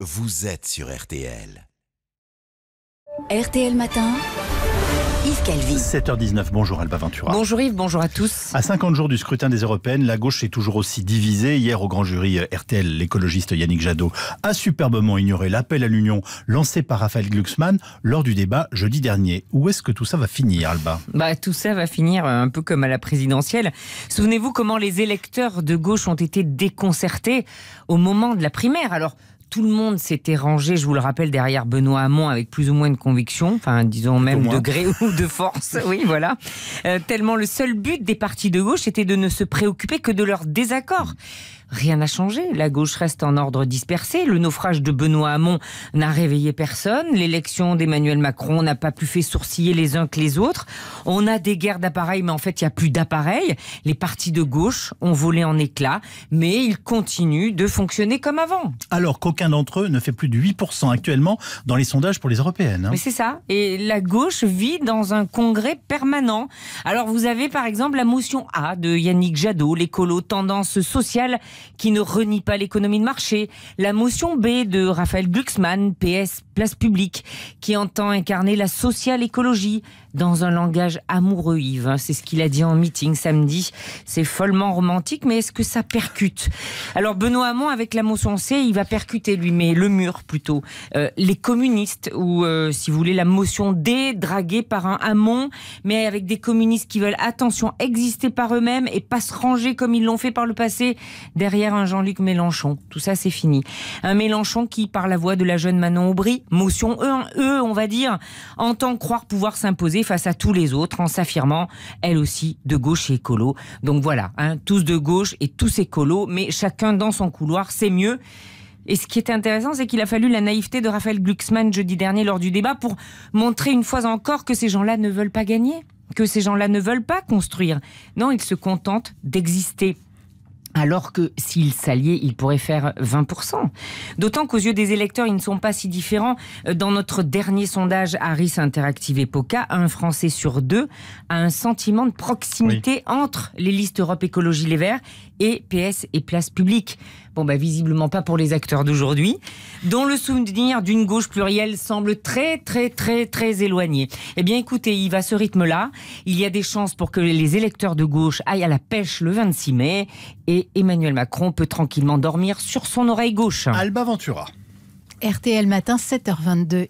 Vous êtes sur RTL. RTL Matin. Yves Calvi. 7h19, bonjour Alba Ventura. Bonjour Yves, bonjour à tous. À 50 jours du scrutin des européennes, la gauche est toujours aussi divisée. Hier, au grand jury euh, RTL, l'écologiste Yannick Jadot a superbement ignoré l'appel à l'union lancé par Raphaël Glucksmann lors du débat jeudi dernier. Où est-ce que tout ça va finir, Alba bah, Tout ça va finir euh, un peu comme à la présidentielle. Souvenez-vous comment les électeurs de gauche ont été déconcertés au moment de la primaire. Alors, tout le monde s'était rangé, je vous le rappelle, derrière Benoît Hamon avec plus ou moins de conviction, enfin disons même de gré ou de force, oui voilà, euh, tellement le seul but des partis de gauche était de ne se préoccuper que de leur désaccord. Rien n'a changé, la gauche reste en ordre dispersé, le naufrage de Benoît Hamon n'a réveillé personne, l'élection d'Emmanuel Macron n'a pas plus fait sourciller les uns que les autres, on a des guerres d'appareils mais en fait il n'y a plus d'appareils, les partis de gauche ont volé en éclats mais ils continuent de fonctionner comme avant. Alors d'entre eux ne fait plus de 8% actuellement dans les sondages pour les européennes. Hein. Mais c'est ça. Et la gauche vit dans un congrès permanent. Alors vous avez par exemple la motion A de Yannick Jadot, l'écolo tendance sociale qui ne renie pas l'économie de marché. La motion B de Raphaël Glucksmann, PS Place Publique, qui entend incarner la sociale écologie dans un langage amoureux, Yves. C'est ce qu'il a dit en meeting samedi. C'est follement romantique, mais est-ce que ça percute Alors Benoît Hamon, avec la motion C, il va percuter lui met le mur plutôt. Euh, les communistes, ou euh, si vous voulez, la motion D, draguée par un Hamon, mais avec des communistes qui veulent, attention, exister par eux-mêmes et pas se ranger comme ils l'ont fait par le passé derrière un Jean-Luc Mélenchon. Tout ça, c'est fini. Un Mélenchon qui, par la voix de la jeune Manon Aubry, motion E, e on va dire, entend croire pouvoir s'imposer face à tous les autres en s'affirmant, elle aussi, de gauche et écolo. Donc voilà, hein, tous de gauche et tous écolos, mais chacun dans son couloir, c'est mieux. Et ce qui était intéressant, c'est qu'il a fallu la naïveté de Raphaël Glucksmann jeudi dernier lors du débat pour montrer une fois encore que ces gens-là ne veulent pas gagner, que ces gens-là ne veulent pas construire. Non, ils se contentent d'exister alors que s'ils s'alliaient, ils pourraient faire 20%. D'autant qu'aux yeux des électeurs, ils ne sont pas si différents. Dans notre dernier sondage Harris Interactive et POCA, un Français sur deux a un sentiment de proximité entre les listes Europe Écologie Les Verts et PS et Place Publique. Bon, bah, visiblement pas pour les acteurs d'aujourd'hui, dont le souvenir d'une gauche plurielle semble très, très, très, très éloigné. Eh bien, écoutez, il va ce rythme-là, il y a des chances pour que les électeurs de gauche aillent à la pêche le 26 mai et Emmanuel Macron peut tranquillement dormir sur son oreille gauche. Alba Ventura. RTL Matin, 7h22.